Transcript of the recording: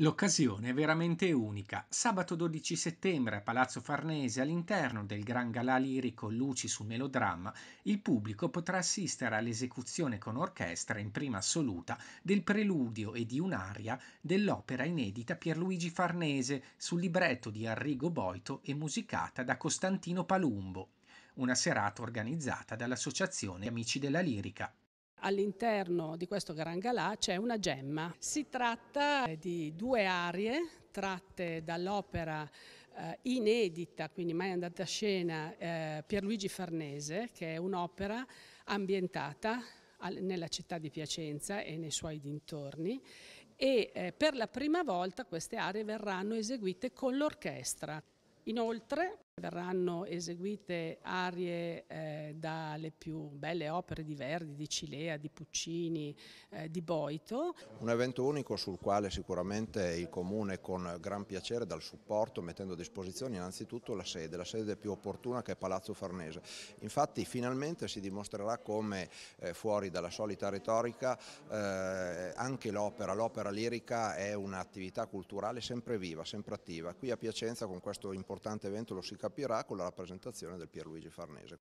L'occasione è veramente unica. Sabato 12 settembre a Palazzo Farnese, all'interno del Gran Galà lirico Luci sul melodramma, il pubblico potrà assistere all'esecuzione con orchestra in prima assoluta del preludio e di un'aria dell'opera inedita Pierluigi Farnese sul libretto di Arrigo Boito e musicata da Costantino Palumbo. Una serata organizzata dall'Associazione Amici della Lirica. All'interno di questo Gran Galà c'è una gemma. Si tratta eh, di due arie tratte dall'opera eh, inedita, quindi mai andata a scena, eh, Pierluigi Farnese, che è un'opera ambientata nella città di Piacenza e nei suoi dintorni e eh, per la prima volta queste aree verranno eseguite con l'orchestra. Inoltre verranno eseguite arie eh, dalle più belle opere di Verdi, di Cilea, di Puccini, eh, di Boito. Un evento unico sul quale sicuramente il Comune con gran piacere dal supporto mettendo a disposizione innanzitutto la sede, la sede più opportuna che è Palazzo Farnese. Infatti finalmente si dimostrerà come eh, fuori dalla solita retorica eh, anche l'opera, l'opera lirica è un'attività culturale sempre viva, sempre attiva. Qui a Piacenza con questo importante importante evento lo si capirà con la rappresentazione del Pierluigi Farnese.